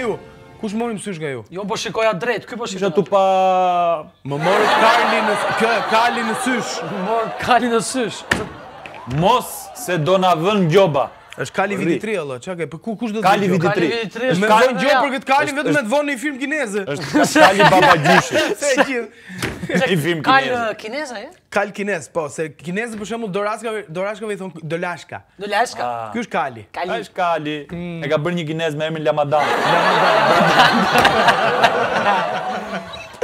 ju? Kush mori mësysh nga ju? Jo, po shikoja drejt, kjo po shikoja. Isha tu pa... Më mori kalli në... Kjo, kalli në sysh. Më mori në sysh. Mos se do na vën gjoba është Kali Viti 3, Allah, çka ke, Po ku kush do të gjo? Kali Viti 3. Me vonë gjo për këtë Kali, vetë me të vonë një film kineze. është Kali Baba Gjushi. Se gjithë. Një film kineze. Kali kineze, ai? Uh, Kali kineze, po, se kineze për shumë Dorashka, i thon dolashka. Dolashka? Ah. Ky është Kali. Kali. është Kali. Hmm. E ka bërë një kineze me emrin Lamadan.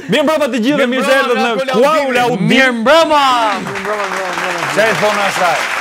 Mirë mbrëma të gjithë, mirë zërëtët në Kuaula Udi. Mirë mbrëma! Mirë mbrëma, mirë mbrëma. Që e thonë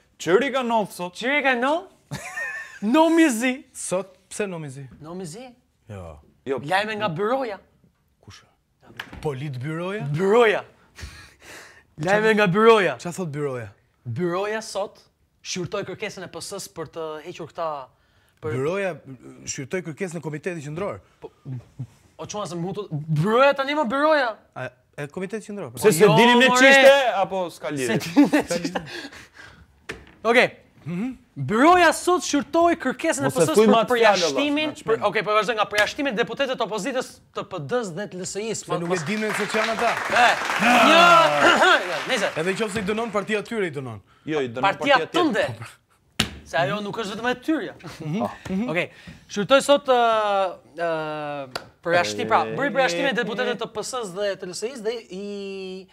Qëri ka nom sot? Qëri ka no? Nom i zi. Sot, pse no i zi? Nom i zi? Jo. jo. Lajme nga byroja. Kusha? Polit byroja? Byroja. Lajme nga byroja. Qa thot byroja? Byroja sot shqyrtoj kërkesën e pësës për të hequr këta... Për... Byroja shqyrtoj kërkesën e komiteti qëndror. Po, o që asë më hutu... Byroja tani më byroja? A, e komitetit qëndror. Pse po. se jo, dinim në qishte, apo s'ka lirë? Se dinim në qishte. Okej. Mhm. Byroja sot shurtoi kërkesën e PS-së për përjashtimin. Okej, po vazhdo nga përjashtimi i deputetëve të opozitës të PD-s dhe të LSI-s. Po nuk e dinë se çan ata. Jo. Nëse. Edhe nëse i dënon partia e tyre i dënon. Jo, i dënon partia e tyre. Se ajo nuk është vetëm e tyre. Ok, mhm. mhm. Okej. Shurtoi sot ë përjashtim pra, bëri përjashtim i deputetëve të PS-s dhe të LSI-s dhe i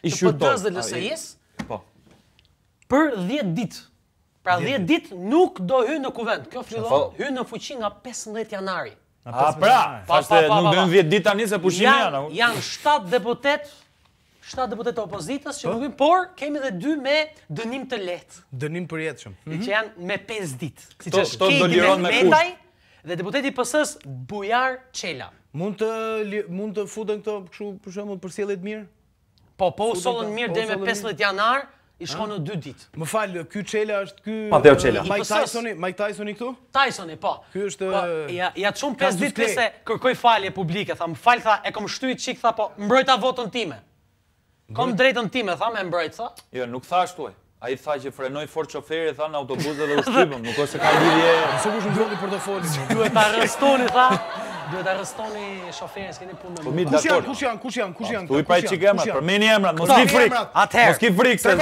PD-s dhe LSI-s. Po. Për 10 ditë. Pra 10 dit. nuk do hynë në kuvend. Kjo fillon hynë në fuqi nga 15 janari. A pra, pa, pa, pa, nuk dojnë 10 dit tani se pushimi janë. Janë jan 7 deputet, 7 deputet të opozitës që po. nuk por kemi dhe 2 me dënim të letë. Dënim për jetëshëm. Mm -hmm. Që janë me 5 dit. Si që shkejti me, me kush. metaj dhe deputeti pësës bujar qela. Mund të, mund të futen këto, kështu për shumë, për sjelit mirë? Po, po, usollën mirë po, dhe me 15 janar i shko në dy ditë. Më falë, ky qela është ky... Pa, dhe Mike Tysoni, Mike Tysoni këtu? Tysoni, po. Ky është... Po, ja, të shumë 5 ditë kërse kërkoj falje publike, tha, më falë, tha, e kom shtu i qikë, tha, po, mbrojta votën time. Kom drejtën time, tha, me mbrojtë, tha. Jo, nuk tha ashtu e. A i tha që frenoj fort qoferi, tha, në autobuzet dhe ushtypëm, nuk është se ka lidhje... Nësë kush në drogi për të folim. Ju e ta arrestoni, tha. Duhet të arrestoni shoferin, s'keni punë me po, mua. Kush janë, kush janë, kush janë, po, kush janë? Tu i paj çik emrat, për mini emrat, mos ki frik. Atëherë. Mos ki frik se.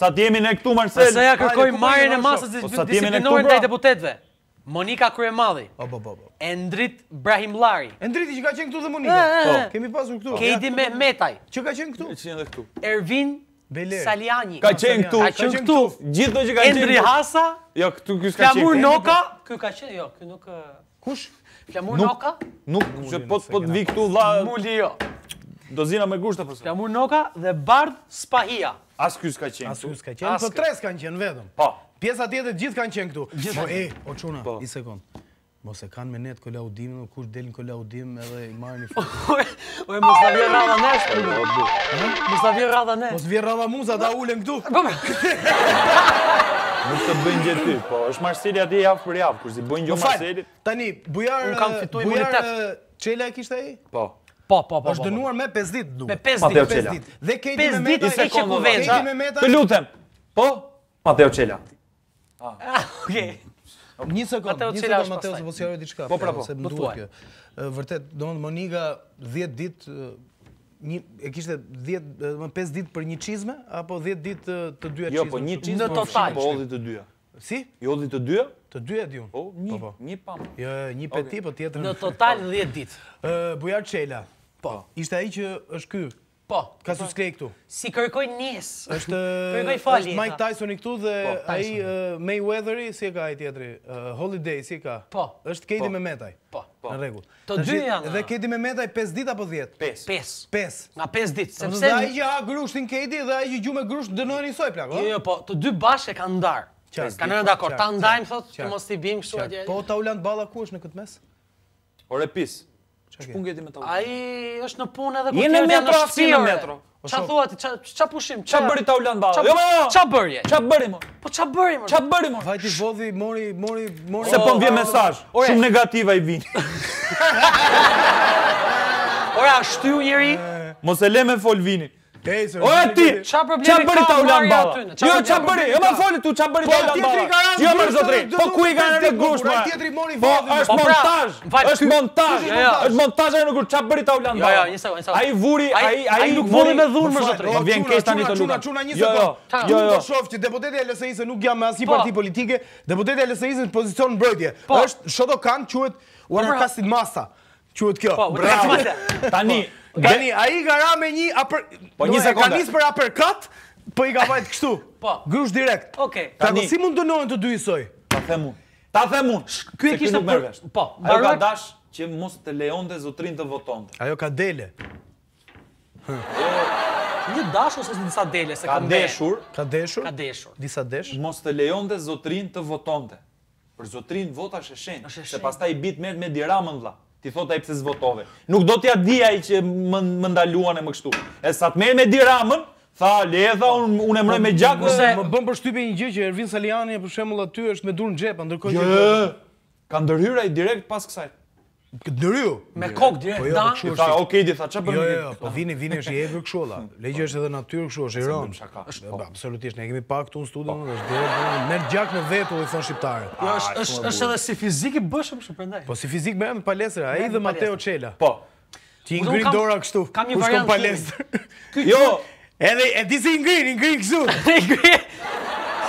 Sa të jemi ne këtu Marcel. Sa ja kërkoj marrjen e masës po, të disiplinojnë ndaj deputetëve. Monika Kryemalli. Po po po. Endrit Ibrahim Llari. Endriti që ka qenë këtu dhe Monika. Eh, eh, eh. Po, kemi pasur këtu. Kedi Mehmetaj. Që ka qenë këtu? Që këtu. Ervin Saljani. Ka qenë këtu. Ka qenë këtu. Gjithë do që ka qenë Endri Hasa. Jo, këtu kësë ka qenë. Flamur Noka. Kë ka qenë, jo, kë nuk... Kush? Flamur Noka. Nuk, që po, po të vi këtu vla... jo. Do zina me gushta përse. Flamur Noka dhe Bard Spahia. As kësë ka qenë këtu. As kësë ka qenë. Po tres kanë qenë këtu. Po. Pjesa ka qenë këtu. Po, qenë këtu. Po, e, o qenë këtu. As Mos e kanë me net kolaudimin, kush delin në kolaudim edhe i marrin foto. Oj, mos ta vjen rradha nesh Mos ta vjen rradha nesh. Mos vjen rradha muza ta ulen këtu. Mos të bëjnë gjë ti, po është Marseli atje javë për javë, kur si bëjnë gjë Marseli. Tani bujar un kam fituar Çela e kishte ai? Po. Po, po, po. po është po. dënuar me 5 ditë duhet. Me 5 ditë, 5 ditë. Dhe ke me meta, ke ku vesh. Të lutem. Po? Mateo Çela. Ah. Okej. Një sekundë, një sekundë, Mateo se po sjellë diçka. Po prapo, se mduhet kjo. Vërtet, domethënë Moniga, 10 ditë një e kishte 10 5 ditë për një çizme apo 10 ditë të, dyja çizme? Jo, po, qizme, po një çizme po total. të dyja. Si? Jo, dhe të dyja? Të dyja diun. Po, një, po, po. një pam. Jo, jo, një peti, po tjetër. Në total 10 ditë. Bujar Qela, Po. Ishte ai që është ky Po. Ka subscribe këtu. Si kërkoj njës. Êshtë Mike Tyson i këtu dhe po, aji Mayweatheri, si e ka aji tjetëri? Holiday, si e ka? Po. Êshtë Kedi po. me Metaj? Po. po. Në regullë. Të dy janë. Dhe Kedi me Metaj 5 dit apo 10? 5. 5. Nga 5 dit. Dhe aji që ha grushtin Kedi dhe aji që gju me grusht i njësoj plako? Jo, jo, po. Të dy bashkë e ka ndarë. Ka nërë dakor. Ta ndajmë, thotë, të mos t'i bimë kështu atje. Po, ta ulan balla ku është në këtë mes? Ore pisë. Që punë gjeti me ta Ai është në punë edhe për je në metro në metro. Qa thua ti, qa pushim? Qa bëri ta ulandë bërë? Jo, jo, jo, jo, ça qa bëri? Qa bëri më? Po qa bëri më? Qa bëri më? Vajti vodhi mori, mori, mori... Se po më vje shumë negativa i vini. Ora, shtyu njëri. Mos e le me fol vinin. O e ti, që bëri ta ulan bala? Jo, që bëri, jo më foli tu, që bëri po, ta ulan bala? Jo, më rëzotri, po ku i ka në regrush, ma? Po, është montaj, është montaj, është montaj e në grush, që bëri ta ulan bala? A i vuri, a i... A nuk vuri me dhunë, më rëzotri. Më vjen kesh tani të lukat. Quna, quna, një sekund. Jo, jo, jo. Tu në jo. që deputeti e lësejse nuk jam me asë një po. parti politike, deputeti e lësejse në pozicion në brojtje. Po. Është, shodo kanë, quet, uar në pra. kastit masa. Quet kjo. Bravo. Tani, Dani, a i ga ra me një... Aper... Po një sekunda. Ka njësë për uppercut, po i ga vajtë kështu. Po. Grush direkt. Oke. Okay. Tani. Si mund të nojnë të dy Ta them unë. Ta them unë. Ky e kishtë për... Po. Ajo ka dash që mos të leon dhe zutrin të voton. Ajo ka dele. Një dash ose një disa dele, se ka ndeshur. Ka deshur. Ka deshur. Disa desh. Mos të leon dhe zotrin të votonte. Për zotrin votash e shenjë, se pastaj i bit merë me diramën vla ti thot ai pse zvotove. Nuk do t'ja di ai që më më ndaluan e më kështu. E sa të merr me Diramën, tha Ledha, un un e mroj me Gjaku më bën për një gjë që Ervin Saliani për shembull aty është me durën xhepa, ndërkohë që ka ndërhyrë ai direkt pas kësaj. Ndryu. Me kokë direkt po jo, Po di tha, Jo, jo, po, po vini, vini është i egër kështu Legjë është edhe natyrë kështu, është iron. Po absolutisht, ne kemi pak këtu në studio, dhe po. është direkt me gjak në vetë ulë thon shqiptarë. Jo, është është është edhe si fizik i bëshëm kështu prandaj. Po si fizik me në palestrë, ai dhe Mateo Cela. Po. Ti ngri dora kështu. Kam një palestrë. Jo, edhe e di i ngri, i ngri kështu. Ti ngri.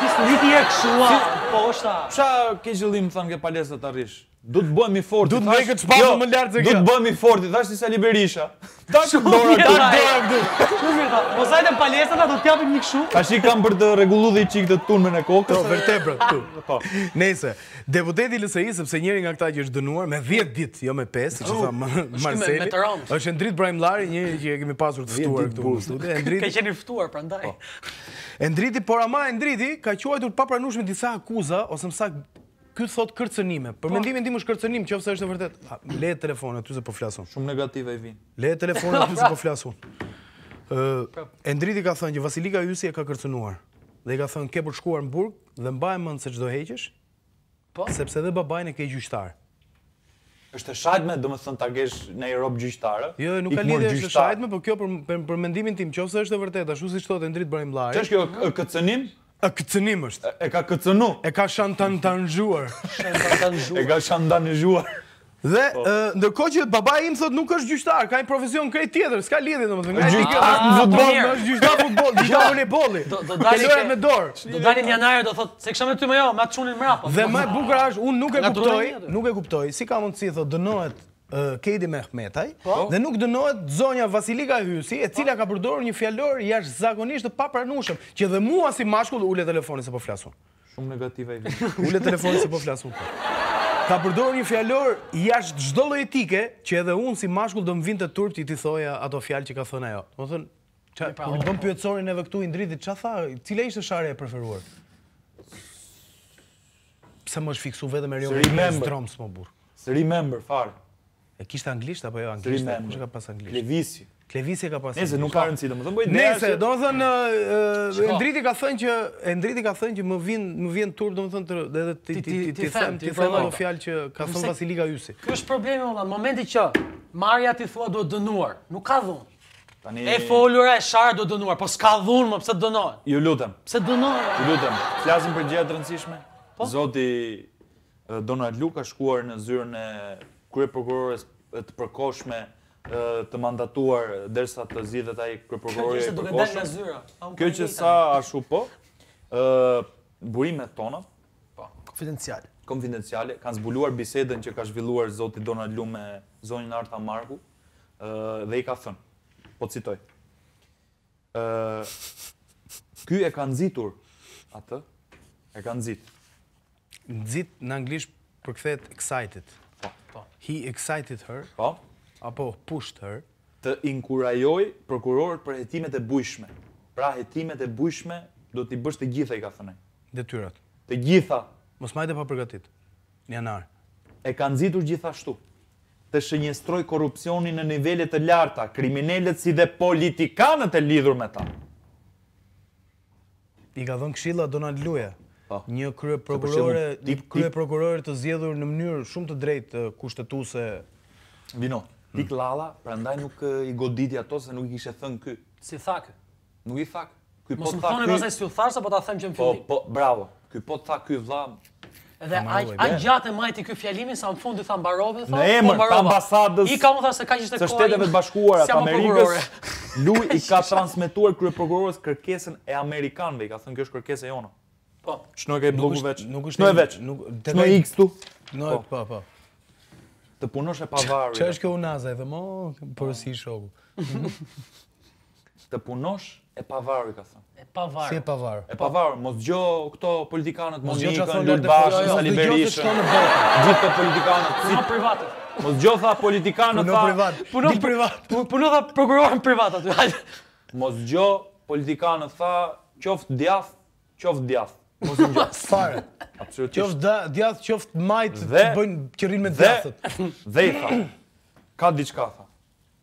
Si studiti është Po është. ke gjëllim, thon ke palestrë të arrish? Du të bëhemi fort. Du të bëj këtë çfarë më lart se kjo. Du të bëhemi fort, thash Sali Berisha. Tash dora, tash dorë, këtu. Ku vjen ta? palesa ta do të jo, japim një këshu. Tash kam për të regullu dhe çik të tunë me në kokë. Po, vertebrat këtu. Po. Nëse deputeti i LSI sepse njëri nga këta që është dënuar me 10 ditë, jo me 5, siç oh, tha Marseli. Është Endrit Brahim Llari, njëri që e kemi pasur të ftuar këtu në Ka qenë i ftuar prandaj. Po. Endriti, por ama Endriti ka quajtur papranushme disa akuza ose më saktë Këtë thot kërcënime. Për po. mendimin tim është kërcënim, qoftë është e vërtet. Le telefonin aty se po flasun. Shumë negativ ai vin. Le telefonin aty se po flasun. Ë, ka thënë që Vasilika Jusi e ka kërcënuar. Dhe i ka thënë ke për shkuar në burg dhe mbaj mend se çdo heqesh. Po. Sepse dhe babain e ke gjyqtar. Është e shajtme, dhe më thënë, të agesh në Europë robë gjyqtarë. Jo, nuk ka lidhe është shajtme, kjo për, mendimin tim, qofë është e vërtet, ashtu si shtot e ndritë bërë Që është kjo këtë E këcënim është. E ka këcënu. E ka shantan të nxhuar. E ka shantan të Dhe, po. ndërkohë që baba im thot nuk është gjyqtar, ka një profesion krejt tjetër, s'ka lidhje dhe më të nga e gjyqtar në futbol, në është gjyqtar futbol, gjyqtar unë e boli, këllore me dorë. Do dalin një anajrë, do thot, se kësha me ty më jo, ma të qunin mrapa. Dhe më e bukra është, unë nuk e kuptoj, nuk e kuptoj, si ka mundësi, thot, dënohet Kedi Mehmetaj, po. dhe nuk dënohet zonja Vasilika Hysi, e cila ka përdorë një fjallor jash zagonisht dhe papranushëm, që dhe mua si mashkull ule telefoni se po flasun. Shumë negativa i vini. Ule telefoni se po flasun. Ka përdorë një fjallor jash gjdo lojtike, që edhe unë si mashkull dhe më vind të turp që ti thoja ato fjall që ka thëna jo. Më thënë, kërë bëm pjëtësorin e këtu i ndridit, që a tha, cile ishte share e preferuar? Se më fiksu vetë me rionë, Remember, farë. E kishte anglisht apo jo anglisht? Kush ka pas anglisht? Klevisi. Klevisi ka pas. Nëse nuk ka rëndësi, domethënë bëj ndërsa. Nëse, domethënë e ndriti ka thënë që e ndriti ka thënë që më vjen më vjen tur domethënë të edhe ti ti ti them ti them ato fjalë që ka thënë Vasilika Hyysi. Ky është problemi valla, në momentin që Maria ti thua duhet dënuar, nuk ka dhunë. Tani e folura e shar do dënuar, po s'ka dhunë, më pse dënohen? Ju lutem. Pse dënohen? Ju lutem, flasim për gjëra të rëndësishme. Po? Zoti Donald Luka shkuar në zyrën e krye prokurores të përkohshme të mandatuar derisa të zgjidhet ai krye prokurori. Kjo që Kjo që sa ashtu po, ë burimet tona po Konfidenciale kanë zbuluar bisedën që ka zhvilluar zoti Donald Lum me zonjën Arta Marku ë dhe i ka thënë. Po citoj. ë e ka nxitur atë. E ka nxit. Nxit në anglisht përkthehet excited. Po. He excited her. Po. Apo pushed her. Të inkurajoj prokurorët për hetimet e bujshme. Pra hetimet e bujshme do t'i bësh të gjitha i ka thënë. Detyrat. Të gjitha. Mos majte pa përgatit. Në janar. E ka nxitur gjithashtu të shënjestroj korupcioni në nivele të larta, kriminellet si dhe politikanët e lidhur me ta. I ka dhënë këshilla Donald Luja. Po. një krye prokurore, tip, krye prokurore të zgjedhur në mënyrë shumë të drejtë kushtetuese. Vino, hmm. Dik Lala, prandaj nuk i goditi ato se nuk i kishte thënë ky. Si tha ky? Nuk i tha. Ky po tha. Mos më thoni pastaj si u thash apo ta them që në po, fillim. Po, po, bravo. Ky po tha ky vlla. Edhe aj aj gjatë majti ky fjalimin sa në fund i tha mbarove tha. Në emër po ambasadës. I kam thënë se ka qishte koha. Së Shtetet e bashkuara të Amerikës. Luj i ka transmetuar kryeprokurorës kërkesën e amerikanëve, i ka thënë kjo është kërkesa jona. Po. Shno ke bllogu veç. Nuk është. Shno e veç. Nuk te X tu. No, po. po, po. Të punosh e pavarur. Ç'është kjo unaza edhe mo, porosi i shoku. Të punosh e pavarur ka thënë. E pavarur. Si e pavarur? E pavarur, mos gjo këto politikanët, mos gjo çfarë thonë Lulbash, Sali Berisha. Gjithë këto politikanët, si privat. Mos gjo tha politikanët tha. Privat. Puno privat. Puno tha prokurorën privat aty. Mos gjo politikanët tha, qoftë djath, qoftë djath. Mos e ngjat. Fare. Absolutisht. Qoft da, djath qoft majt që bëjnë qirrin me djathët. Dhe i tha. Ka diçka tha.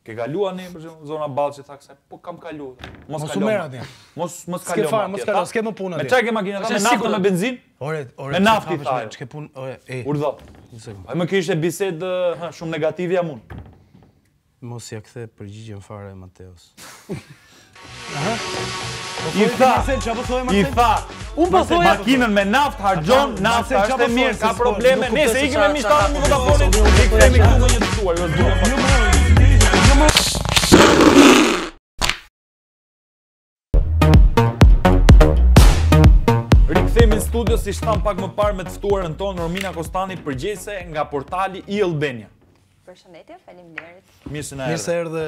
Ke kaluar ne për shembull zona Ballçi tha se po kam kaluar. Mos kaluar. Mos merr atje. Mos mos kaluar. Ske fare, mos kaluar, ske më punë atje. Me çka ke makinë? Me naftë me benzin? Ore, ore. Me naftë tha. Çka punë? Ore, e. Urdhë. Një sekond. Ai më kishte bisedë shumë negative jam unë. Mos ia kthe përgjigjen fare Mateos. Aha. Po I tha, i tha, unë pa po Makinën me naft, hargjon, naft, është e mirë, ka probleme, ne se ikime mi shtarë në Vodafonit, i kremi këtu me një të tuaj, vëzë duke në studio si shtam pak më parë me tëftuarën tonë Romina Kostani përgjese nga portali i Albania. Për shëndetje, falim njerët. Mirë se në erë. Mirë se erë dhe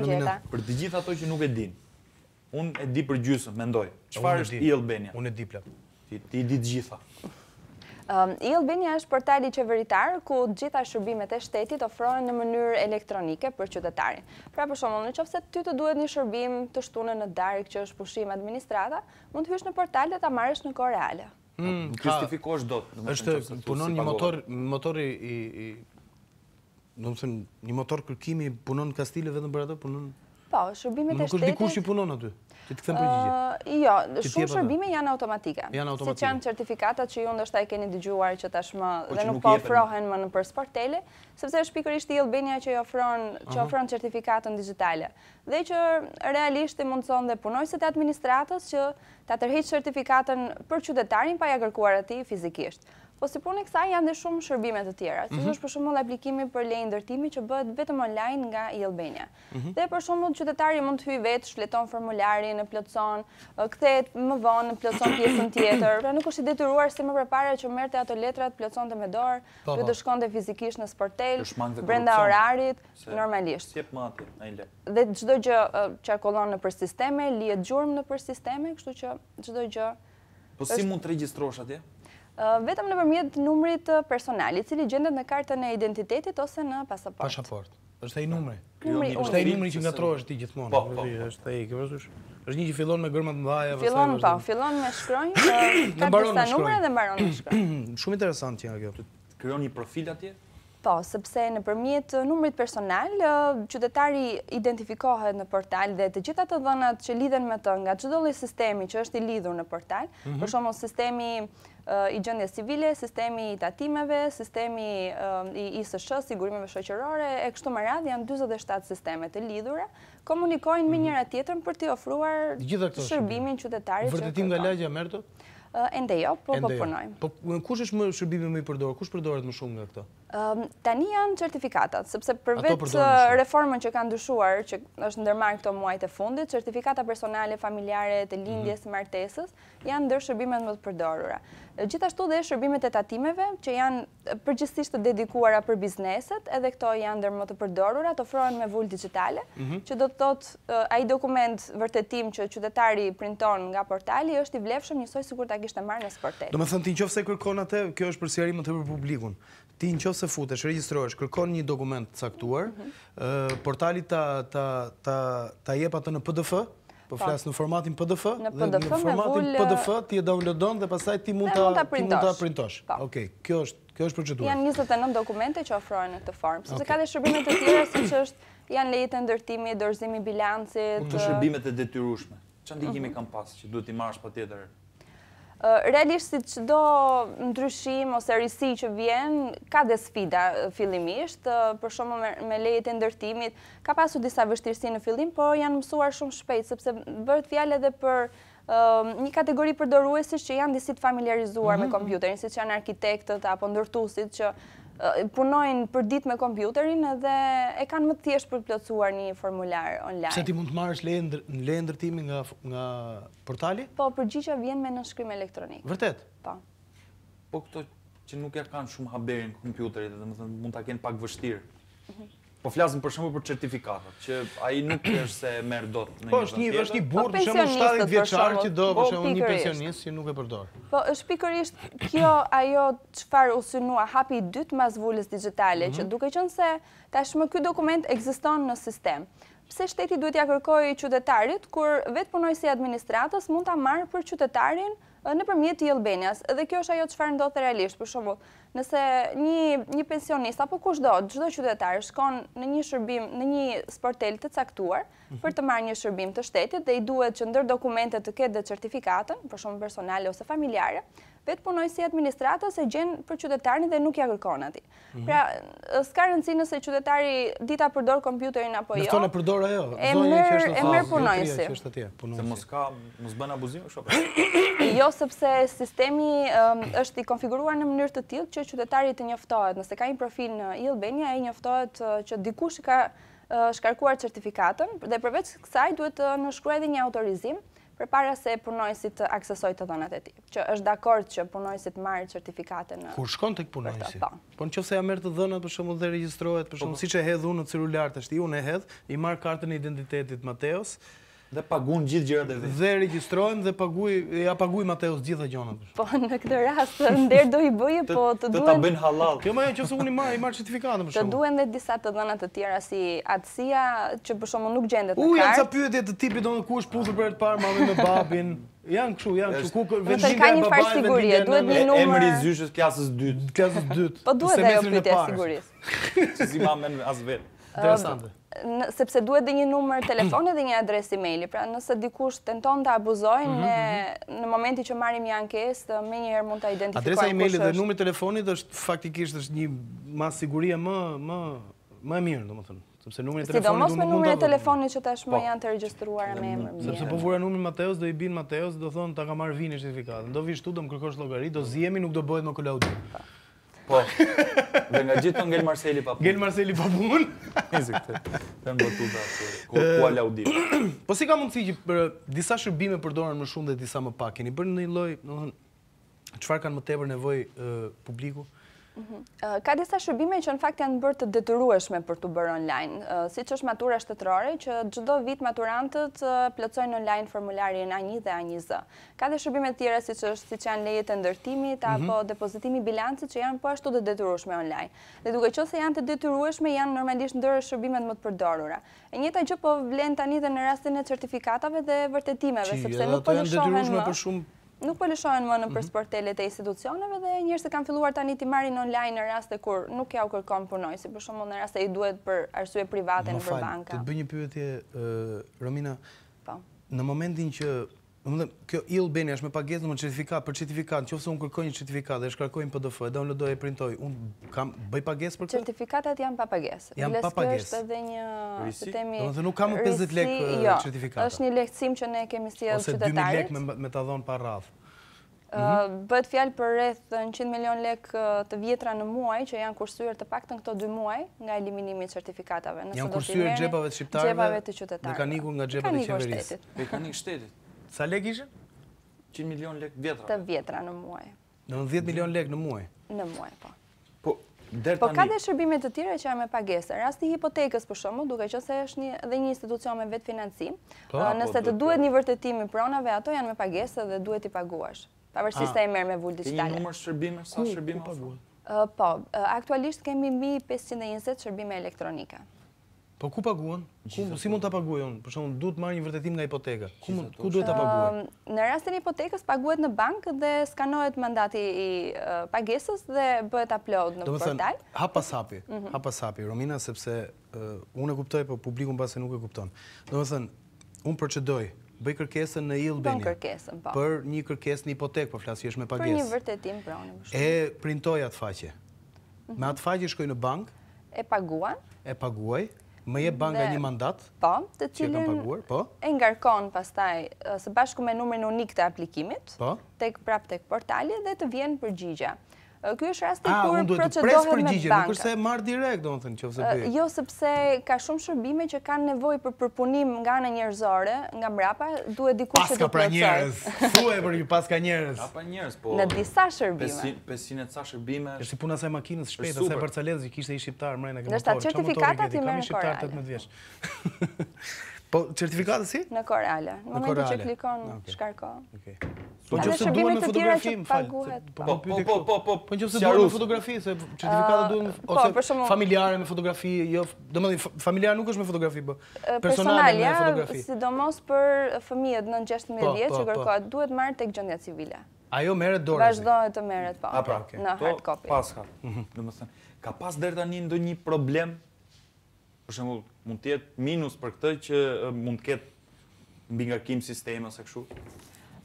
Romina. Për të gjitha ato që nuk e dinë. Unë e di për gjysëm, mendoj. ndoj. Qëfar është i Albania? Unë e di plët. Ti di të gjitha. Ehm, I Albania është portali qeveritarë, ku gjitha shërbimet e shtetit ofrojnë në mënyrë elektronike për qytetarin. Pra për shumë, në qofëse ty të duhet një shërbim të shtune në darik që është pushim administrata, mund të hysh në portal dhe ta marrës në kore ale. Hmm, Kristifikosh do të në mështë të të të të i... të të të të të të të të të të Po, shërbimet e shtetit... Nuk është dikur që punon aty? Jo, ti të për përgjigje? Jo, shumë shërbime janë automatike. Janë automatike. Se që janë certifikatat që ju ndështë e keni dëgjuar që tashmë po, dhe nuk po ofrohen më në për sportele, sepse është pikërisht i Albania që ofron certifikatën digitale. Dhe që realisht të mundëson dhe punojse të administratës që të tërheqë certifikatën për qytetarin pa ja kërkuar ati fizikisht. Po si punë e kësaj janë dhe shumë shërbime të tjera. Që mhm. është për shumë aplikimi për lejnë dërtimi që bëhet vetëm online nga i Albania. Mhm. Dhe për shumë qytetari mund të hy vetë, shleton formulari në plëtson, këthe më vonë në plëtson pjesën tjetër. Pra nuk është i detyruar si më prepare që më merte ato letrat, plëtson të me dorë, po, po. të të shkon të fizikisht në sportel, brenda orarit, normalisht. Dhe gjdo gjë qarkollon në për sisteme, lijet gjurëm në sisteme, kështu që gjdo gjë... Po si mund të regjistrosh atje? vetëm në përmjet numrit personalit, cili gjendet në kartën e identitetit ose në pasaport. Pasaport. është e i numri. është e i numri që nga trojë është ti gjithmonë. Po, po. është e i këpërësush. është një që fillon me gërmat më dhaja. Fillon, po. Fillon me shkrojnë kartës ta numre dhe mbaron me shkrojnë. Shumë interesant që nga kjo. Kryon një profil atje? Po, sepse në përmjet numrit personal, qytetari identifikohet në portal dhe të gjithat të dhënat që lidhen me të nga qëdolli sistemi që është i lidhur në portal, mhm. për shumë sistemi i gjendjes civile, sistemi i tatimeve, sistemi i ISSH, sigurimeve shoqërore, e kështu më radhë janë 27 sisteme të lidhura, komunikojnë me mhm. njëra tjetërën për të ofruar shërbimin qytetarit. Vërdetim nga lagja, Merto? Ende jo, po përpërnojmë. Po, jo. po kush është më shërbimin më i përdojrë? Kush përdojrët më shumë nga këta? Tani janë certifikatat, sepse përvec reformën që kanë dushuar, që është ndërmarë këto muajt e fundit, certifikata personale, familjare, të lindjes, mhm. martesës, janë ndërshërbimet më të përdorura. Gjithashtu dhe shërbimet e tatimeve, që janë përgjithsisht të dedikuara për bizneset, edhe këto janë dërë më të përdorura, të ofrojnë me vullë digitale, mhm. që do të thotë a dokument vërtetim që qytetari printon nga portali, është i vlefshëm njësoj sikur ta kishtë marrë në sportet. Do me thënë, ti në qofë se kërkon atë, kjo është përsiari më të publikun. Ti në qofë se futesh, regjistrohesh, kërkon një dokument caktuar, mhm. portali ta jepa të në pdf, Po flas në formatin PDF. Në formatin PDF ti e downloadon dhe pastaj ti mund ta mund ta printosh. Okej, kjo është kjo është procedura. Jan 29 dokumente që ofrojnë në këtë se sepse ka dhe shërbime të tjera siç është janë lejet e ndërtimit, dorëzimi bilancit, të shërbimet e detyrueshme. Çfarë mhm. ndikimi kam pas që duhet i marrsh patjetër? realisht si qdo ndryshim ose risi që vjen, ka dhe sfida fillimisht, për shumë me lejit e ndërtimit, ka pasu disa vështirësi në fillim, por janë mësuar shumë shpejt, sepse bërët fjale dhe për një kategori përdoruesis që janë disit familiarizuar me mhm, mhm. kompjuterin, si që janë arkitektët apo ndërtusit që punojnë për ditë me kompjuterin dhe e kanë më thjeshtë për plotësuar një formular online. Se ti mund të marrësh lendër në lendëtimi nga nga portali? Po, përgjigja vjen me nënshkrim elektronik. Vërtet? Po. Po këto që nuk ja kanë shumë haberin kompjuterit, domethënë mund ta ken pak vështirë. Mhm. Po flasim për shembull për certifikatat, që ai nuk është se merr dot në Po është një është një burr po për shembull 70 vjeçar që do po për shumë një pensionist që nuk e përdor. Po është pikërisht kjo ajo çfarë farë synua hapi i dytë mas vullës digjitale, që mhm. duke qenë se tashmë ky dokument ekziston në sistem. Pse shteti duhet t'ia ja kërkojë qytetarit kur vetë punojësi i administratës mund ta marrë për qytetarin në përmjet të Elbenjas, dhe kjo është ajo qëfar ndodhë realisht, për shumë, nëse një pensionist, apo kush do, gjdo qytetarë, shkon në një shërbim, në një sportel të caktuar, mhm. për të marrë një shërbim të shtetit, dhe i duhet që ndër dokumentet të ketë dhe certifikatën, për shumë personale ose familjare, vetë punoj si administratës e gjenë për qytetarën dhe nuk ja kërkon ati. Mhm. Pra, s'ka rëndësi nëse qytetari dita përdor kompjuterin apo jo, e mërë punoj si. Se mos ka, mos bëna abuzim? shopë? Jo, sepse sistemi është i konfiguruar në mënyrë të tjilë që qytetari të njoftohet. Nëse ka një profil në Ilbenja, e njoftohet që dikush i ka shkarkuar certifikatën dhe përveç kësaj duhet të nëshkruaj dhe një autorizim Për para se punojësit të aksesoj të dhënat e ti. Që është dakord që punojësit të marrë certifikate në... Kur shkon të këtë punojësit? Po, po në që se ja mërë të dhënat për shumë dhe registrohet, për po, shumë po. si që hedhë unë në cirullartë, është i unë e hedhë, i marë kartën e identitetit Mateos, dhe paguin gjithë gjërat e vet. Dhe regjistrohen dhe paguaj ja paguaj Mateus gjitha gjonat. Po në këtë rast nder do i bëje, po të duhen. Do ta bëjnë halal. Kjo më janë nëse unë marr i marr certifikatën për shkak. Të duhen edhe disa të dhëna të tjera si atësia që për shkakun nuk gjendet në kartë. U janë ca pyetje të tipit domun ku është puthur për të parë mamën me babin. Jan këtu, jan këtu ku vendin ka një farë duhet një numër. Emri i zyshës klasës 2, klasës 2. Po duhet ajo pyetje sigurisë. Si mamën as vet. Interesante sepse duhet dhe një numër telefoni dhe një adres e-maili, pra nëse dikush të nëton të abuzojnë, mhm, mhm. në momenti që marim një ankesë, me njëherë mund të identifikuar kush Adresa e-maili dhe numër telefoni dhe është faktikisht është një mas siguria më e mirë, do më thënë. Sidomos me numër e telefoni që tash më po. janë të registruar e me emër mirë. Sepse po vura numër Mateos dhe i binë Mateos dhe do thonë të ka marrë vini shqifikatë. Ndo vishë tu do më kërkosh logaritë, do zjemi nuk do bëhet më këllaudit. Po. Po. Dhe nga gjithë të ngel Marseli pa punë. Marseli pa punë. Nisë këtë. Të në bëtu të Kua Po si ka mundësi që për disa shërbime përdoren më shumë dhe disa më pak. Keni bërë në një loj, në thënë, qëfar kanë më tepër nevoj publiku? Mhm. Ka disa shërbime që në fakt janë bërë të detyrueshme për të bërë online, si që është matura shtetërore, që gjdo vit maturantët plëcojnë online formularin A1 dhe A20. Ka dhe shërbime tjera si që është si që janë lejet e ndërtimit, mhm. apo depozitimi bilancit që janë po ashtu të detyrueshme online. Dhe duke që se janë të detyrueshme, janë normalisht ndërë shërbimet më të përdorura. E njëta gjë po vlenë tani dhe në rastin e certifikatave dhe vërtetimeve, sepse nuk po në nuk po lëshojnë më në mhm. për sportelet e institucioneve dhe njërë se kam filluar tani ti marrin online në raste kur nuk ja u kërkom punoj, si për shumë në raste i duhet për arsue private në për banka. Më falë, të të bëj një t'je, Romina, po. në momentin që Domethënë, kjo ill bëni është me pagesë, më certifikat, për certifikat, nëse unë kërkoj një certifikat dhe shkarkoj në PDF, e downloadoj e printoj, unë kam bëj pagesë për këtë. Certifikatat janë pa pagesë. Janë pa pagesë. Është edhe një sistemi. Domethënë, nuk kam 50 lekë jo, certifikata. Është një lehtësim që ne kemi si si qytetarit. Ose 2000 lekë me, me ta dhon pa radhë. Uh, bëhet fjalë për rreth 100 milion lek të vjetra në muaj që janë kursyer të paktën këto 2 muaj nga eliminimi i certifikatave. Nëse janë kursyer xhepave të shqiptarëve. Xhepave të qytetarëve. Mekanikun nga xhepat e qeverisë. Mekanik shtetit. Sa lek ishin? 100 milion lek vjetra. Të vjetra në muaj. Në 10 milion lek në muaj? Në muaj, po. Po, dhe të një... Po, ka dhe shërbimet të tjere që e me pagesë. Rast një hipotekës për shumë, duke që se është dhe një institucion me vetë financim, po, po, nëse të duhet një vërtetim i pronave, ato janë me pagesë dhe duhet i paguash. Pa i ah. se e merë me vullë digitalit. Ti një numër shërbime, sa shërbime pagunë? Po, aktualisht kemi 1520 shërbime elektronika. Po ku paguan? Si mund të paguaj unë? Për shumë, duhet marrë një vërtetim nga hipoteka. Ku duhet të ehm, paguaj? Në rastin hipotekës, paguet në bank dhe skanohet mandati i pagesës dhe bëhet upload në portal. Hapa sapi, mhm. hapa sapi, Romina, sepse unë e kuptoj, po publikum base nuk e kupton. Do më thënë, unë përqedoj, bëj kërkesën në ilë benje. kërkesën, po. Për një kërkes në ipotekë, po flasë, jesh me pagesë. Për një vërtetim, pra, unë e E paguaj më jep banka një mandat po, të cilin paguar, po? e ngarkon pastaj së bashku me numrin unik të aplikimit po? tek prap tek portali dhe të vjen përgjigja. Ky është rasti kur ah, procedohet me banka. Nuk është se marë direkt, do më thënë, që fëse bëjë. Jo, sepse ka shumë shërbime që kanë nevoj për përpunim nga në njërzore, nga mrapa, duhet diku që të plëcoj. Paska pra njërës, thue për një paska njërës. Ka pa njërës, po... Në disa shërbime. e sa shërbime... Êshtë si puna saj makinës shpeta, saj përcaletës, i kishtë e i shqiptarë, mrejnë, në kemë motorë. Po, certifikatë si? Në kore, Ale. Në momentu që klikon, ah, shkarko. Po, po që se duhet me fotografi, më falë. Po, po, po, po, që po, po, se ah, duhet me fotografi, se certifikatë duhet me... Ose familjare me fotografi, jo... Do më dhe, familjare nuk është me fotografi, po... Personalja, sidomos për fëmijët në në 16 vjetë që kërkohet, duhet marrë tek gjëndja civile. Ajo merët dorë? Vashdojë të merët, po. A ah, pra, oke. Në hard copy. Pas ka. Mhm. Ka pas dherë tani ndo një problem, për shemullë, mund të jetë minus për këtë që mund të ketë mbi ngarkim sistemi ose kështu.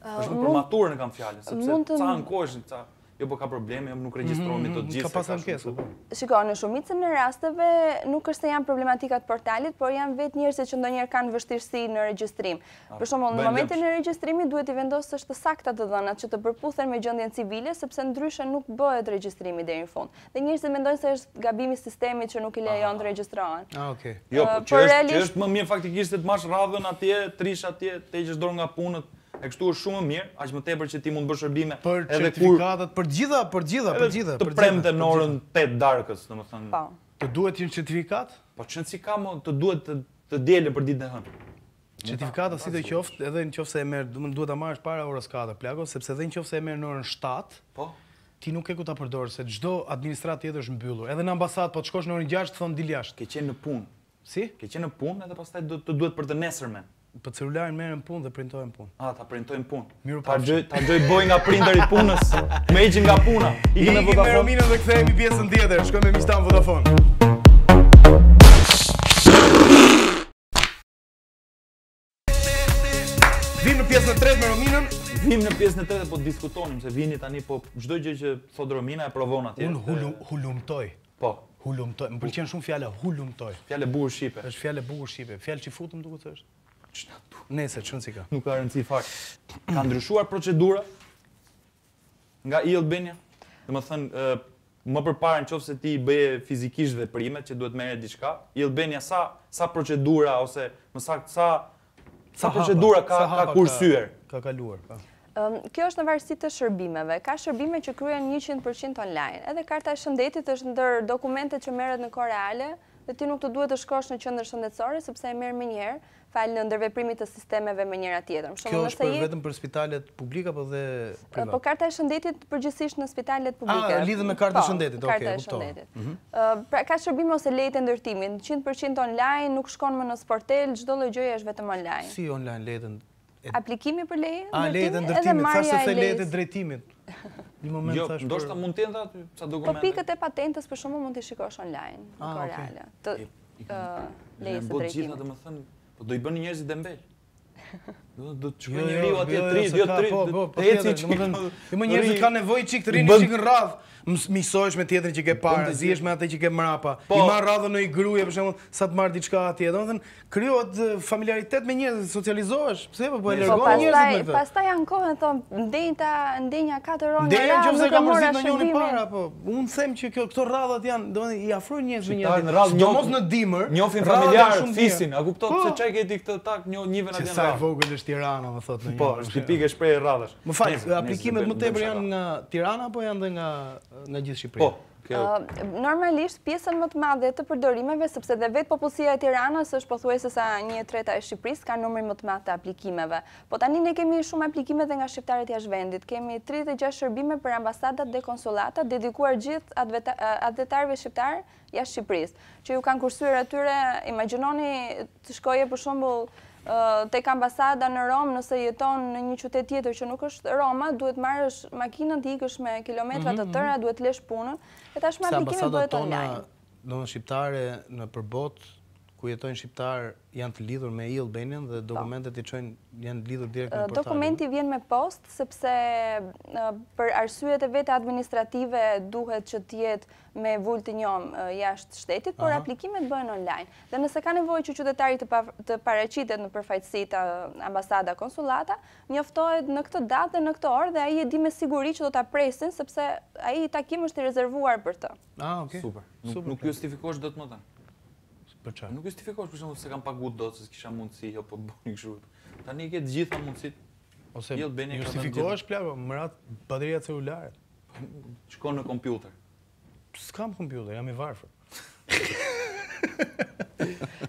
Uh, për maturën kam fjalën, sepse ca ankohesh ca jo po ka probleme, jo nuk regjistrohemi mhm, të mhm, gjithë. Ka pas ankesë. Po. Shiko, në shumicën e rasteve nuk është se janë problematikat portalit, por janë vetë njerëzit që ndonjëherë kanë vështirësi në regjistrim. Ah, për shembull, në momentin e regjistrimit duhet i vendosësh të sakta të dhënat që të përputhen me gjendjen civile, sepse ndryshe nuk bëhet regjistrimi deri në fund. Dhe njerëzit mendojnë se është gabimi i sistemit që nuk i lejon të ah. regjistrohen. Ah, okay. Jo, po që është që është më mirë faktikisht të marrësh radhën atje, trish atje, të heqësh dorë nga punët, e kështu është shumë më mirë, aq më tepër që ti mund të bësh shërbime për edhe kur për gjitha, për gjitha, për gjitha, për gjitha. Të premte në orën 8 darkës, domethënë. Po. Të duhet një certifikat? Po çon si ka mo të duhet të, të dielë për ditën e hënë. Certifikata si do qoftë, edhe nëse e merr, domun duhet ta marrësh para orës 4 plakos, sepse edhe nëse e merr në orën 7, po. Ti nuk e ku ta përdorë, se çdo administratë tjetër është mbyllur. Edhe në ambasadë po të shkosh në orën 6 të thon dil jashtë. Ke qenë në punë. Si? Ke qenë në punë edhe pastaj do të duhet për të nesërmen për celularin merren punë dhe printojnë punë. A, ta printojnë punë. Miru pa. ta gjoj boj nga printeri punës, me ikim nga puna. I me Vodafone. Ikim me Rominën dhe kthehemi pjesën tjetër. Shkojmë me Mistan Vodafone. Vim në pjesën e tretë me Rominën. Vim në pjesën e tretë po diskutonim se vini tani po çdo gjë që thot Romina e provon atje. Un hulumtoj. Po. Hulumtoj. Më pëlqen shumë fjala hulumtoj. Fjala e bukur shqipe. Është fjala bukur shqipe. Fjalë që futem duhet të Nese, qënë si ka? Nuk ka rëndësi fakt. Ka ndryshuar procedura nga i Albania. Dhe më thënë, më qofë se ti bëje fizikisht dhe primet që duhet mere diçka. I Albania, sa, sa procedura ose më sakt, sa, sa, procedura ka, ka kursyër? Ka, kaluar, ka. Po. kjo është në varësi të shërbimeve. Ka shërbime që kryen 100% online. Edhe karta e shëndetit është ndër dokumentet që merret në kohë reale, dhe ti nuk të duhet të shkosh në qëndër shëndetësore sepse e merr më njerë, falë në ndërveprimit të sistemeve më njëra tjetër. Kjo është për vetëm për spitalet publike apo dhe private? Po karta e shëndetit përgjithsisht në spitalet ah, publike. Ah, lidhet me kartën e shëndetit, okay, kuptova. Karta e po, shëndetit. Mhm. Ë, pra ka shërbime ose lejet e ndërtimit 100% online, nuk shkon më në sportel, çdo lloj gjëje është vetëm online. Si online lejet e Aplikimi për leje, ah, ndërtimi, ndërtimi, thashë se lejet e drejtimit. jo, thash ndoshta mund të jenë aty ca dokumente. Po pikët e patentës për shkakun mund të shikosh online, ah, në Korale. Të ë lejë së drejtimit. Po gjithë më thën, po do i bëni njerëzit dembel. Do të çmë një riu atje 3 2 3. Po, eci çmë. Ti më njerëz kanë nevojë çik të rinë çik në radh. Mësojsh me tjetrin që ke parë, zihesh me atë që ke mrapa. Po, I marr radhën në një gruaje për shembull, sa të marr diçka atje. Domethën krijohet familiaritet me njerëz, socializohesh. Pse po po e lërgon po, njerëzit me të? Pastaj pastaj janë kohën thon ndenjta ndenja katër orë. Ndenja që ka mërzit në njëri para, po. Un them që këto radhat janë, domethën i afrojnë njerëz me njerëz. Në radhë mos në dimër. Njohin familjar fisin, a kupton po. se çaj ke ti këtë tak një njëve në radhë. Sa vogël është Tirana, më thotë. Po, është tipike shprehje rradhash. Më fal, aplikimet më tepër janë nga Tirana apo janë edhe nga nga gjithë Shqipëria? Po. Normalisht pjesën më të madhe të përdorimeve, sepse dhe vetë popullësia e Tiranës është pëthuaj se sa një treta e Shqipërisë ka nëmëri më të madhe të aplikimeve. Po tani ne kemi shumë aplikime dhe nga shqiptarët jashtë vendit. Kemi 36 shërbime për ambasadat dhe konsulatat dedikuar gjithë advetarve shqiptarë jashtë Shqipërisë. Që ju kanë kursuar atyre, imaginoni të shkoje për shumë bëllë tek ambasada në Romë, nëse jeton në një qytet tjetër që nuk është Roma, duhet marrësh makinën të ikësh me kilometra të mhm, tëra, mhm. duhet lesh punën. E tashmë aplikimi bëhet online. Ambasada në shqiptare në përbot, ku jetojnë shqiptarë janë të lidhur me e-Albanian dhe po. dokumentet i qojnë janë lidhur direkt me portalin? Dokumenti vjen me post, sepse për arsyet e vete administrative duhet që tjetë me vull të njom jashtë shtetit, por aplikimet bëhen online. Dhe nëse ka nevoj që qytetari të pareqitet në të ambasada konsulata, njoftohet në këtë datë dhe në këtë orë dhe aji e di me siguri që do të apresin, sepse aji takim është i rezervuar për të. Ah, oke. Super. Nuk justifikosh dhe të më të. Për çfarë? Nuk justifikosh për shkak se kam pagu dot se kisha mundësi apo jo, po bën kështu. Tani ke të gjitha mundësit ose jo bën e justifikosh pla po më rad bateria e Shkon në kompjuter. S'kam kompjuter, jam i varfër.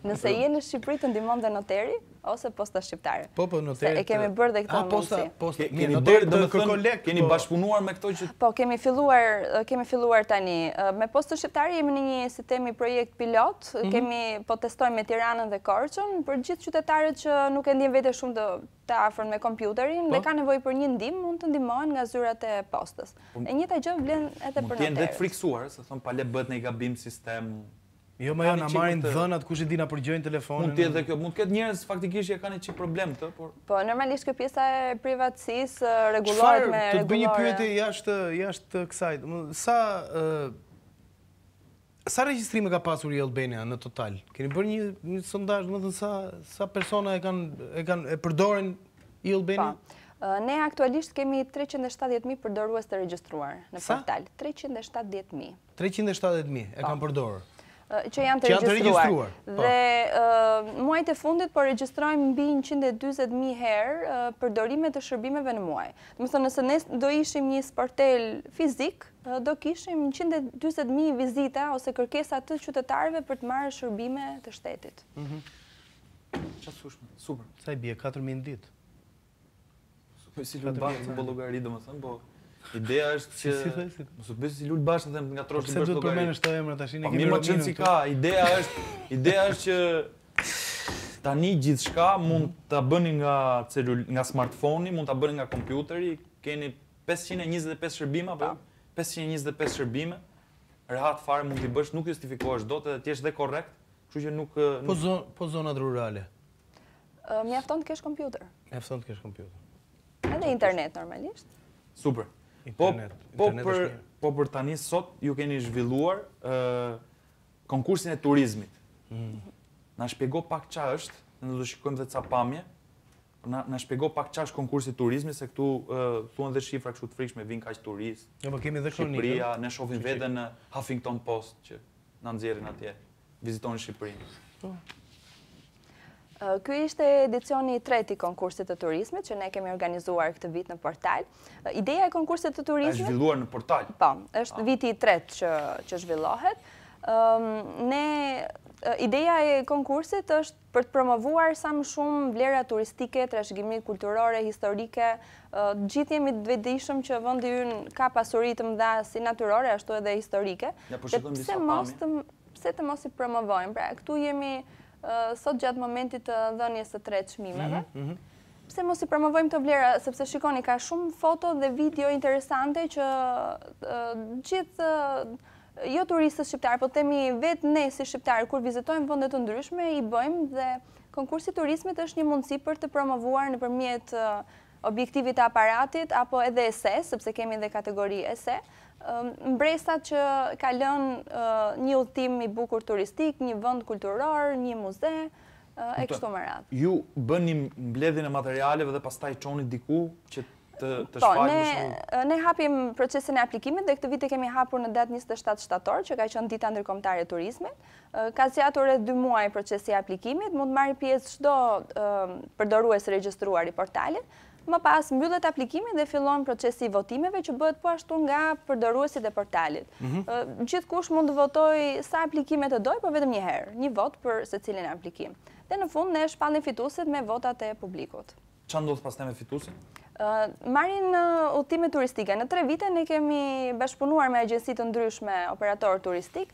Nëse je në Shqipëri të ndihmon dhe noteri ose posta shqiptare. Po po noteri. Se e kemi bërë dhe këtë mundësi. Posta, posta. Keni bërë do të kërko lek. Keni po- bashkëpunuar me këto që Po, kemi filluar, kemi filluar tani. Me postën shqiptare jemi në një si themi projekt pilot. Mhm. Kemi po testojmë me Tiranën dhe Korçën për gjithë qytetarët që nuk e ndjen vete shumë të të afërn me kompjuterin dhe po. ka nevojë për një ndihmë, mund të ndihmohen nga zyrat e postës. E njëjta gjë vlen edhe për noterin. Mund të jenë vetë friksuar, se thon pa le bëhet një gabim sistem Jo më jo, janë marrin dhënat kush i dinë për gjojnë telefonin. Mund të jetë kjo, mund të ketë njerëz faktikisht që kanë çik problem të, por Po, normalisht kjo pjesa e privatësisë rregullohet me rregullore. Të bëj një pyetje jashtë jashtë kësaj. të sa sa regjistrime ka pasur i Albania në total? Keni bërë një një më dhënë sa sa persona e kanë e kanë e përdorin i Albania? Po, ne aktualisht kemi 370.000 përdorues të regjistruar në portal. 370.000. 370.000 e po. kanë përdorur që janë të regjistruar. Po. Dhe muajt e fundit po regjistrojmë mbi 120.000 herë përdorime të shërbimeve në muaj. Dhe më thë nëse ne do ishim një sportel fizik, do kishim 120.000 vizita ose kërkesa të qytetarve për të marrë shërbime të shtetit. Qa mhm. sushme? Super. Sa i bje, 4.000 ditë? Si lëmë të bologari, më thëmë, po... Ideja është që mos u bësi lul bashkë dhe nga troshi bësh dogari. Po më nënë shtoj emrin tashin e kemi. Mimo po si ka, ideja është, ideja është që tani gjithçka mund mhm. ta bëni nga celul, nga smartfoni, mund ta bëni nga kompjuteri, keni 525 shërbime apo 525 jo? shërbime. Rehat fare mund t'i bësh, nuk justifikohesh dot edhe ti je dhe korrekt, kështu që nuk eh, Po zonë, po zonat rurale. Mjafton të kesh kompjuter. Mjafton të kesh kompjuter. Edhe internet normalisht. Super. Po, internet. Po, internet po, për, po për tani sot ju keni zhvilluar uh, konkursin e turizmit. Mm. Na shpjego pak qa është, në do të shikojmë dhe ca pamje, Na, na shpjego pak qa është konkursi turizmit, se këtu uh, thuan dhe shifra kështu të frikshme, vinë kaqë turist, ja, po kemi dhe Shqipëria, ne shofin vede në Huffington Post që në nëzjerin atje, vizitonë Shqipërinë. Po, Ky ishte edicioni treti konkursit të turismit që ne kemi organizuar këtë vit në portal. Ideja e konkursit të turismit... është zhvilluar në portal? Po, është ah. viti i tret që, që zhvillohet. Ne, ideja e konkursit është për të promovuar sa më shumë vlera turistike, trashëgimi kulturore, historike. Gjithë jemi të vedishëm që vëndi unë ka pasurit të mdha si naturore, ashtu edhe historike. Dhe po pami. Pse të mos i promovojmë? Pra, këtu jemi sot gjatë momentit të dhënjes të tre qmimeve. Mhm, mhm. Pse mos i promovojmë të vlera, sepse shikoni ka shumë foto dhe video interesante që gjithë jo turistës shqiptarë, po temi vetë ne si shqiptarë, kur vizitojmë vëndet të ndryshme, i bëjmë dhe konkursi turismit është një mundësi për të promovuar në përmjet objektivit aparatit, apo edhe ese, sepse kemi dhe kategori ese, mbresat që ka lënë një udhtim i bukur turistik, një vënd kulturar, një muze, e kështu më ratë. Ju bën një mbledhin e materialeve dhe pas ta i diku që të shfaqë në shumë? Ne hapim procesin e aplikimit dhe këtë e kemi hapur në datë 27 shtatorë që ka qënë Dita ndërkomtare turizme. Ka si atur e dy muaj procesi aplikimit, mund marri pjesë shdo përdorues e registruar i portalit, Më pas mbyllet aplikimi dhe fillon procesi votimeve që bëhet po ashtu nga përdoruesit e portalit. Mhm. Gjithë kush mund të votoj sa aplikime të doj, po vetëm një herë, një vot për se cilin aplikim. Dhe në fund në shpallin fitusit me votat e publikut. Qa ndodhë pas të me fitusit? Marin në utime turistike. Në tre vite ne kemi bashkëpunuar me agjensitë ndryshme operatorë turistikë,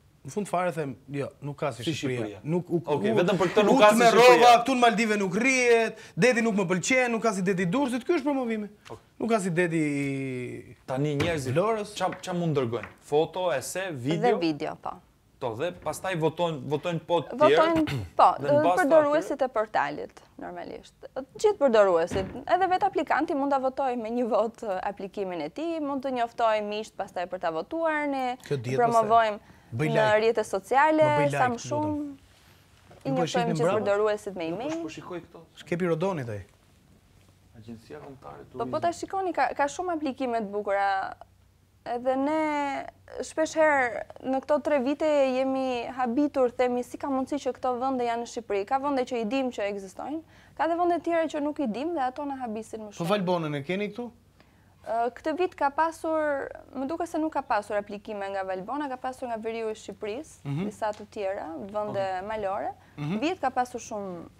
Në fund fare them, jo, nuk ka si Shqipëria. Nuk u Okej, okay, vetëm për këtë nuk ka si Shqipëria. Rova, këtu në Maldive nuk rrihet, deti nuk më pëlqen, nuk ka si deti Durrësit, ky është promovimi. Okay. Nuk ka si deti tani njerëzit Florës. Ç'a ç'a mund dërgojnë? Foto, ese, video. Dhe video, po. To dhe pastaj votojnë votojnë po të tjerë. Votojnë po, përdoruesit e portalit normalisht. Të gjithë përdoruesit, edhe vetë aplikanti mund ta votojë me një vot aplikimin e tij, mund të njoftojë miqt pastaj për ta votuar ne. Promovojmë në rjetët sociale, sa më shumë, i një pojmë që zbërdëruesit me po e-mail. Po shikoj këto. Shkepi Rodoni, dhej. Agencia Komtare Turizm. Po, po ta shikoni, ka shumë aplikimet bukura. Edhe ne, shpesh herë, në këto tre vite jemi habitur, themi si ka mundësi që këto vënde janë në Shqipëri. Ka vënde që i dim që egzistojnë, ka dhe vënde tjere që nuk i dim dhe ato në habisin më po shumë. Po valbonën e keni këtu? Këtë vit ka pasur, më duke se nuk ka pasur aplikime nga Valbona, ka pasur nga Veriu i Shqipëris, visa mhm. të tjera, vënde po. malore. Mhm. Vit ka pasur shumë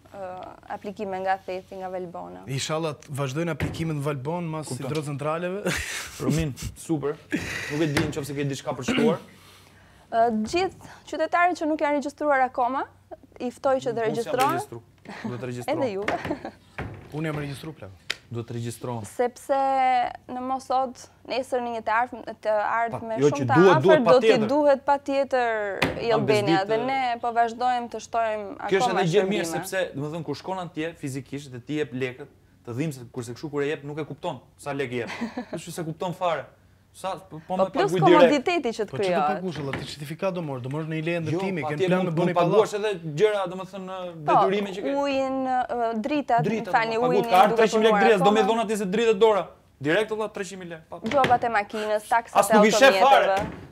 aplikime nga Thethi, nga Valbona. Ishalat, vazhdojnë aplikime në Valbon, mas hidrocentraleve? Rumin, super. Nuk e din që fëse këtë diçka për shkuar. Gjithë qytetarit që nuk janë registruar akoma, i ftoj që të registruar. Unë janë registru. të registru. Edhe juve. Unë jam registru, plakë duhet të regjistrohen. Sepse në mos sot nesër në një të ardhme jo të ardhmë shumë të afër do duhet patjetër. Jo që duhet Do të duhet patjetër i dhe ne po vazhdojmë të shtojmë akoma. Kjo është edhe gjë mirë sepse domethënë kur shkon atje fizikisht dhe ti jep lekët, të dhimbse kurse kështu kur e jep nuk e kupton sa lekë jep. Kështu se kupton fare. Po, po, po plus komoditeti që të kryohet. Po që të pagush, Allah, ti certifikat do morë, do morë në i lejë ndërtimi, jo, kanë plan me bëni paguash Po edhe gjëra, do po, më thënë, që kanë. Po, ujin, dritat, më thani, ujin, duke përmora. Pagut, ka artë 300.000 dritat, do me dhona ti se dritat dora. Direkt, Allah, 300.000. Gjobat e makinës, taksat e automjetëve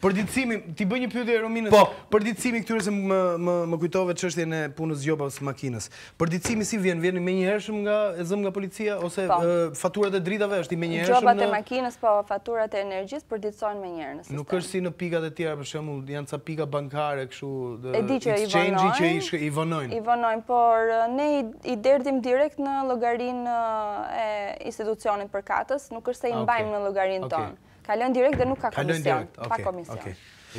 për ditësimin, ti bëj një pyetje Rominës. Po, për ditësimin këtyre se më më më kujtove çështjen e punës gjobave së makinës. Për ditësimin si vjen, vjen më njëherëshëm nga e zëm nga policia ose po. faturat e dritave është i më njëherëshëm. Gjobat e makinës, po faturat e energjisë përditësohen më njëherë në sistem. Nuk është si në pikat e tjera, për shembull, janë ca pika bankare kështu që i që i vonojnë. I vonojnë, por ne i, i derdhim direkt në llogarinë e institucionit për katës, nuk është se i ah, mbajmë në llogarinë tonë. Kalon direkt dhe nuk ka komision. direkt, Pa komision. Okay. të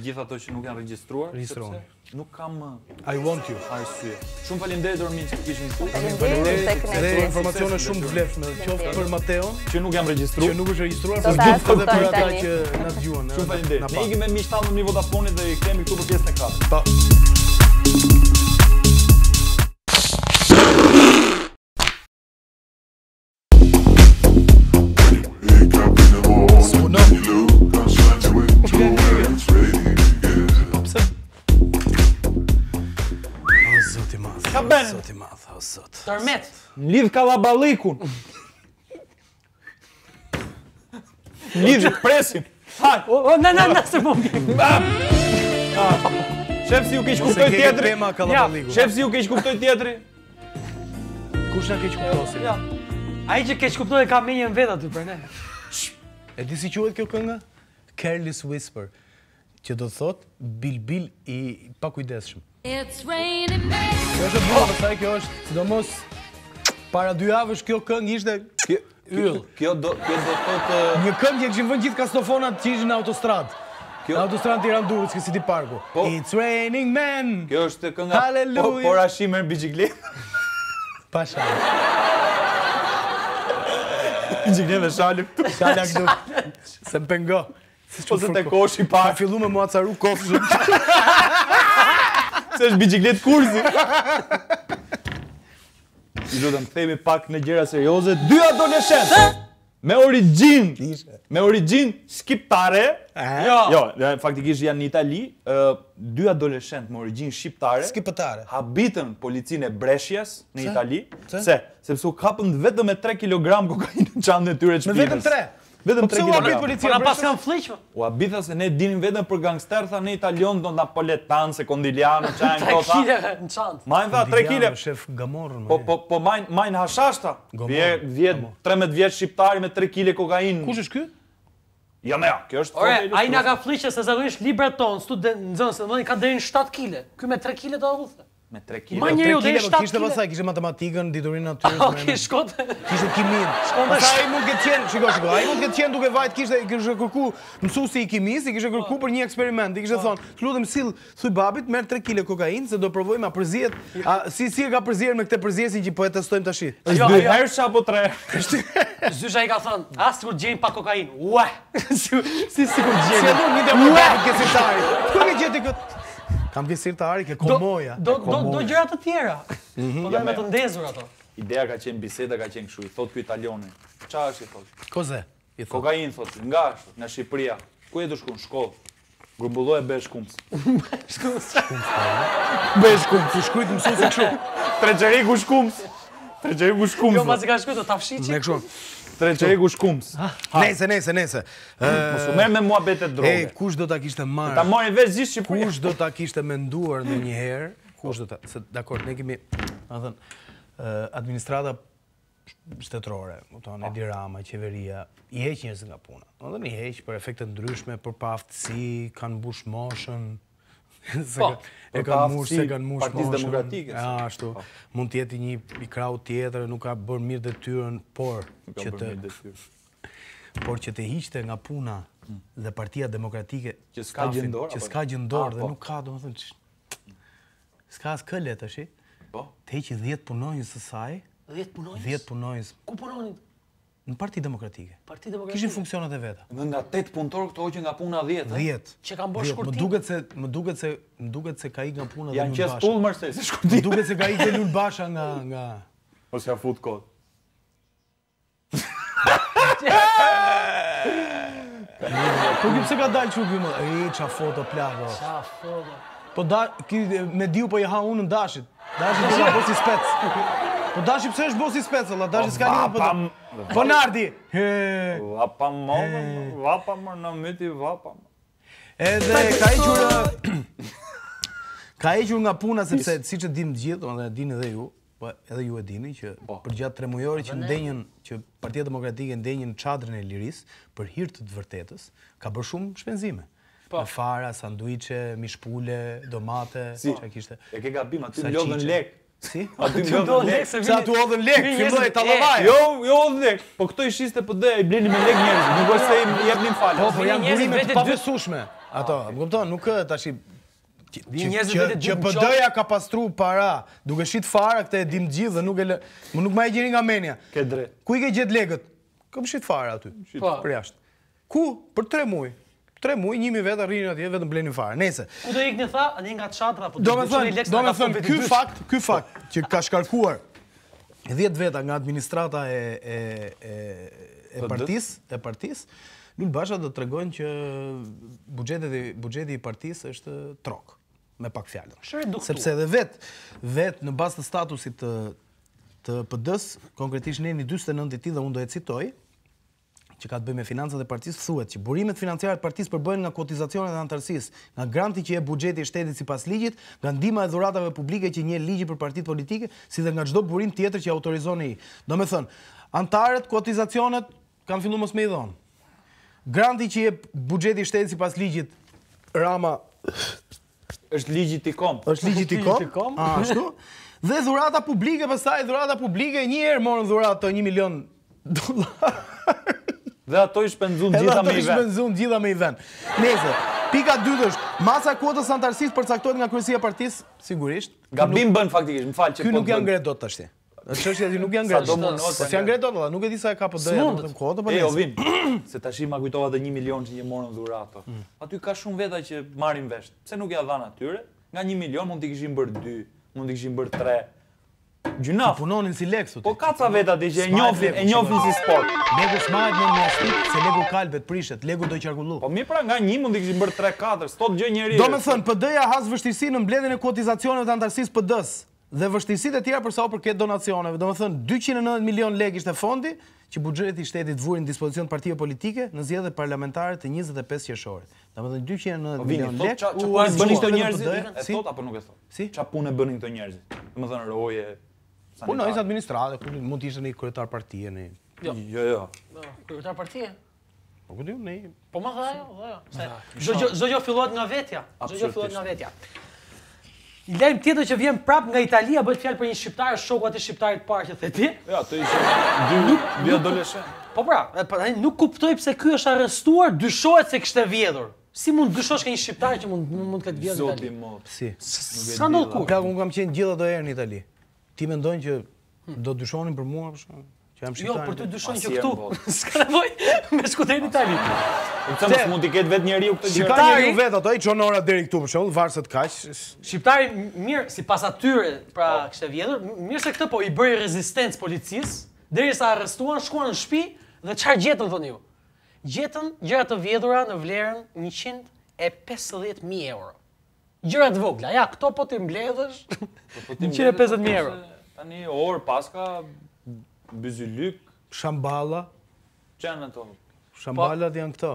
gjithë ato që nuk janë regjistruar, sepse nuk kam uh, I want you. Arsye. Shumë faleminderit për kishin që kishim këtu. Faleminderit dhe informacione shumë të qoftë për Mateo, që nuk jam regjistruar, që nuk është regjistruar, por gjithë edhe për ata që na dëgjuan. Shumë faleminderit. Ne ikim me miqtë në Vodafone dhe i kemi këtu për pjesën e kratë. Pa. Tërmet. Në lidh kalaballikun. Lidh presin. Haj, o, na, na, na, se po Shef si ju kish kuptoj tjetëri. Shef si ju kish kuptoj tjetëri. Kush na kish kuptoj si? A i që kish kuptoj e ka minjen vetë aty për ne. E di si quhet kjo kënga? Careless Whisper që do të thot bilbil i pakujdeshëm. It's raining men. Kjo është bërë bukur, po kjo është, sidomos para dy javësh kjo këngë ishte yll. Kjo do kjo do të thotë një këngë që kishin vënë gjithë kastofonat që ishin në autostrad. Në autostrad i Randurës që si parku. Po- po- It's raining men. Kjo është kënga. Hallelujah. Por ashimë në biçikletë. Pasha. Ndjek në shalë këtu, sa lak do. pengo. Po të kosh i pa fillu me mocaru kofshën. Këtë është biciklet kurzi. I do të më themi pak në gjera serioze. Dy adoleshenë! Me origin, me origin shqiptare. Jo, jo, faktikisht janë në Itali, ë dy adoleshentë me origin shqiptare. Shqiptare. Habitën policinë e Breshjes në Itali. Pse? Sepse u kapën vetëm me 3 kg kokainë në çantën e tyre të shpirtit. Me vetëm Vetëm tre gjinë. Po pse u policia? Po pas kanë fllëq. Po. U bitha se ne dinim vetëm për gangster, tha ne italian do na poletan se Condiliano çajën kota. Mai vë tre po, kile. Shef gamor. Po, po po po mai mai na shashta. Vje 13 vjet shqiptari me 3 kile kokainë. Kush është ky? Jo, ja më, kjo është fjalë. Ai na ka fllëqë se zakonisht librat ton, student, nxënës, domethënë ka deri në 7 kile. Ky me 3 kile do rrufë. Më 3 kg. Ma njeriu do të ishte kishte pasaj, matematikën, diturinë natyrës. Po ke shkot. Kishte kiminë. Shkon tash. Ai mund të qen, shiko shiko. Ai mund të qen duke vajt kishte kishte kërku mësuesi i kimisë, i kishte kërku për një eksperiment. I Kishte po. thonë, "Lutem sill, thuj babit, merr 3 kg kokainë se do provoj ma përzihet." si si e ka përzier me këtë përziesin që po e testojmë tash? Është jo, jo. dy herësh apo tre? Zysha i ka thonë, "As kur gjej pa kokainë." Ua. Si si kur gjej. Si do një demokrat që tani. Ku gjej ti këtë? Kam vjesir të ari, ke komoja. Do, do, do, gjëra gjërat të tjera. Mm Po me të ndezur ato. Ideja ka qenë biseda, ka qenë këshu, i thot kjo italioni. Qa është i thot? Koze? Kokain, thot, nga është, nga Shqipëria. Ku e du shku në shkollë? Grumbulloj e bërë shkumës. Bërë shkumës. Bërë shkumës, i mësu se këshu. Tregjeri ku shkumës. Tregjeri ku shkumës. Jo, pasi ka shkumës, të tafshi që. Me këshu. Trejo e gushkums. Nese, nese, nese. Mos u merr me muhabete droge. E kush do ta kishte marrë? Ta morën vetë zi Kush do ta kishte menduar ndonjëherë? Kush do ta? Se dakord, ne kemi, do thënë, administrata shtetërore, më të ah. Edirama, qeveria i heq njësë nga puna. Do thonë i heq për efekte ndryshme, për paaftësi, kanë mbush moshën, Po, e kanë mush, e kanë mush partisë demokratike. Ja, ashtu. Po. Mund të jetë një i krau tjetër, nuk ka bër mirë detyrën, por që të por që të hiqte nga puna mm. dhe Partia Demokratike që s'ka gjendor, që s'ka gjendor ah, dhe po. nuk ka, domethënë s'ka as këlet tash. Po. Të hiqë 10 punonjës së saj. 10 punonjës. 10 punonjës. Ku punonin? Në parti demokratike. Parti demokratike. Kishin funksionat e veta. Dhe nga 8 punëtor këto hoqën nga puna 10, 10. Që kanë bërë shkurtim. më duket se më duket se më duket se ka ikën puna dhe Lulbasha. Ja, qes Ulmar se shkurtim. Më duket se ka ikën Lulbasha nga nga ose ja fut kot. Po ju pse ka dalë çu më? Ej, ça foto plagë. Ça foto. Po da, ky me diu po i ha unë në dashit. Dashit do të bëj si spec. Po dashi pse është bosi special, a dashi po, s'ka lidhje po. Bonardi. Va pam mo, va më mo në miti, va më. Edhe ka i gjurë Ka e gjurë nga puna, sepse, si që dim të gjithë, e dini edhe ju, po edhe ju e dini që po. për gjatë tre që ndenjen që Partia Demokratike ndenjen çadrën e liris për hir të të vërtetës, ka bërë shumë shpenzime. Po. Me fara, sanduiçe, mishpule, domate, çka si, kishte. E ke gabim aty lodhën lek. Si? A ty më do lek se a Sa tu odhën lek, filloi ta llavaj. Jo, jo odhën lek. Po këto i ishiste PD i bleni me lek njerëz. Nuk po se i japni fal. Po po janë burime të pavësueshme. Ato, më kupton, nuk këtë, tash i... vetë Që PD-ja ka pastru para, duke shqit fara këte e dim gjithë dhe nuk e lë, nuk më e gjeni nga menja. Ke drejt. Ku i ke gjet lekët? Kam shqit fara aty. Shit po. për jashtë. Ku? Për 3 muaj tre muaj, njëmi vetë rrinë atje, vetëm bleni farë. Nese. Këtë e ikë një tha, një nga të shatra, po do me thënë, do me thënë, Ky fakt, ky fakt, që ka shkarkuar dhjetë veta nga administrata e e po, partis, e partis, lullë basha dhe të regojnë që bugjetet i partis është trok, me pak fjallën. Sepse dhe vetë, vetë në bastë statusit të pëdës, konkretisht në një 29 të ti dhe unë do e citojë, që ka të bëj me financët e partisë, thuet që burimet financiarët partisë përbëjnë nga kotizacionet dhe antarësis, nga granti që jep buxheti i shtetit si pas ligjit, nga ndima e dhuratave publike që një ligjit për partit politike, si dhe nga gjdo burim tjetër që autorizoni i. Do me thënë, antarët, kotizacionet, kanë fillu mos me i dhon. Granti që jep buxheti i shtetit si pas ligjit, rama... është ligjit i kom. është ligjit i kom? A, është tu? Dhe dhurata publike, pastaj dhurata publike, njëherë morën dhuratë të milion dolar dhe ato i shpenzun gjitha me i ven. Dhe ato i shpenzun gjitha me i ven. Nese, pika dytë është, masa kuotës antarësisë përcaktojt nga kërësia partisë, sigurisht. Gabim bën faktikisht, më falë që po bën. Ky nuk janë gretë do të ashti. Në qështë jeti nuk janë gretë. Sa do mund ose. Po se janë gretë do të, nuk e di sa e ka për po dëja. Së mund të. Po e, o vim, se të ashtë ma kujtova dhe një milion që një morën dhura ato. Mm. Aty ka shumë veta që marim vesht. Pse nuk janë dhanë atyre, nga një milion mund t'i kishim bërë mund kishim bërë Gjuna. punonin si Po ka ca veta dhe që e njofin, e njofin si sport. Legu smajt një stik, se legu kalbet prishet, legu do qarkullu. Po mi pra nga një mundi këshin bërë 3-4, stot gjë njeri. Do me thënë, PD-ja has vështirësi në mbledin e të antarësis PD-s dhe vështirësit e tjera përsa o përket donacioneve. Do me thënë, 290 milion leg ishte fondi, që bugjërit i shtetit vuri në dispozicion partijë politike në zjedhe parlamentare të 25 qëshorit. Da më dhe 290 milion lek... qa punë bënin të E thot apo nuk e thot? Qa punë bënin të njerëzit? Dhe më dhe në roje, Po nëse administrator, ku mund të ishte në kryetar partie në. Jo, jo. jo. Po, kryetar partie. Po ku di unë? Po më ha, jo. Jo, jo fillohet nga vetja. Jo, jo fillohet nga vetja. I lajm tjetër që vjen prap nga Italia bëhet fjalë për një shqiptar, shoku atë shqiptar të parë që the ti. Jo, atë ishte dy nuk bi adoleshë. Po pra, po, ai nuk kuptoj pse ky është arrestuar, dyshohet se kishte vjedhur. Si mund dyshosh ka një shqiptar që mund mund të ketë vjedhur? Zoti mo, si? Nuk e di. kur? Ka unë kam qenë gjithë ato herë në Itali ti mendojnë që do të dyshonin për mua, përshka? Që jam jo, shqiptar. Jo, për të dyshon që këtu. S'ka boj me skuter në Itali. Unë them më mund të ketë vetë njeriu këtë Ka njeriu vet ato, që çon ora deri këtu për shembull, varse të kaq. Shqiptari mirë sipas atyre, pra kishte vjedhur, mirë se këtë po i bëri rezistencë policisë, derisa arrestuan, shkuan në shtëpi dhe çfarë gjetën thoni ju? Gjetën gjëra të vjedhura në vlerën 150.000 euro. Gjëra të vogla. Ja, këto po ti mbledhësh. Po, po ti mbledhësh. euro. Tani or paska byzylyk, shamballa. Çan Anton. Shamballat janë këto.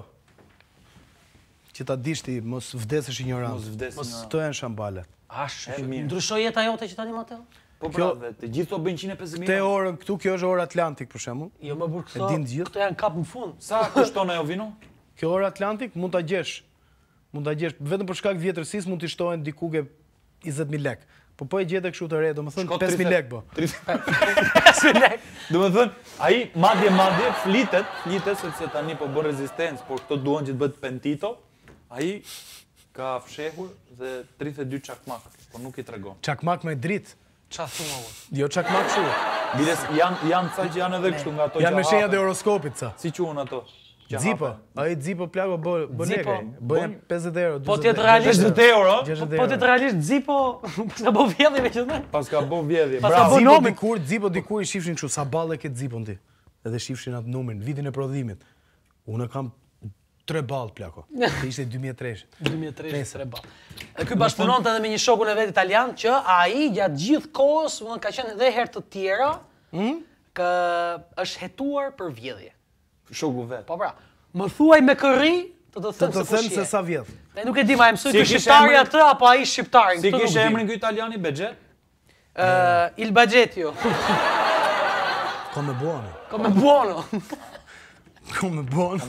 Që ta dish ti, mos vdesësh injorant. Mos vdesësh. Mos këto janë shamballat. A është mirë. Ndryshoi jeta jote që tani Mateo? Po kjo, brave, të gjithë to bën 150.000 mijë. Te orën këtu, kjo është ora Atlantik për shembull. Jo më burkso. Këto janë kap në fund. Sa kushton ajo vino? Kjo ora Atlantik mund ta gjesh mund të gjesh, vetëm për shkak të vjetërsisë mund të shtohen diku ke 20000 lekë. Po po e gjete kështu të re, domethën 5000 lekë po. 5000 lekë. Domethën ai madje madje flitet, flitet sepse tani po bën rezistencë, por këto duan që të bëhet pentito. Ai ka fshehur dhe 32 çakmak, po nuk i tregon. Çakmak me dritë Ça thua ti? Jo çakmak çu. Bile janë janë sa që janë edhe kështu nga ato. Janë me shenja të horoskopit ça. Si quhen ato? Zipo, ai Zipo plako bë bë lekë, 50 euro. Po euro? Po, po ti realisht Zipo, sa bërë vjedhje me qëtë Pas bë vjedhje. Pas ka bërë numrin kur Zipo diku i shifshin kështu sa balle ke Zipon ti. Edhe shifshin atë numrin vitin e prodhimit. Unë kam tre ball plako. ishte 2003. 2003 3 ball. Ky të edhe me një shokun e vet italian që ai gjatë gjithë kohës, më ka qenë edhe herë të tjera, ëh, mm? është hetuar për vjedhje shoku vet. Po pra, më thuaj me kërri, të të them, të të them se, sa vjet. Ne nuk e di, ma e mësoj ky shqiptari atë apo ai shqiptari? Si kishte emrin ky italiani Bexhet? Ë, Il Bagetio. Jo. Come buono. Come buono. Ko me bono.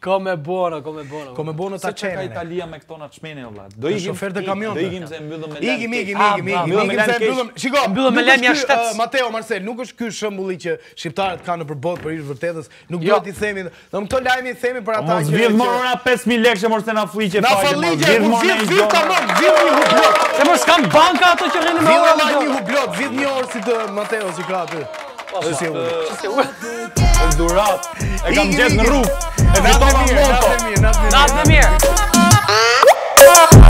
Ko me bono, ko me bono. Ko me bono ta çenë. Sa ka Italia me këto na çmeni valla. Do i shofer ofertë kamion. Do i gjim se mbyllëm me lëm. Igi, igi, igi, igi, igi. Mbyllëm me lëm. Shiko. Mbyllëm me lëm jashtë. Uh, Mateo Marcel, nuk është ky shembulli që shqiptarët kanë nëpër botë për ish vërtetës. Nuk jo. duhet ti themin. Do këto lajmi i themin për ata që. Mos vjedh mora 5000 lekë mos të na fliqe. Na fliqe, vjedh mora. Vjedh fyta mor, vjedh një hublot. Se mos kanë banka ato që rënë me orë. Vjedh një hublot, vjedh një orë si të Mateo si ka Pasha, qështë e ure. E e kam gjithë në ruf, e këto nga në mëto. Nath në mirë, nath mirë. Ah!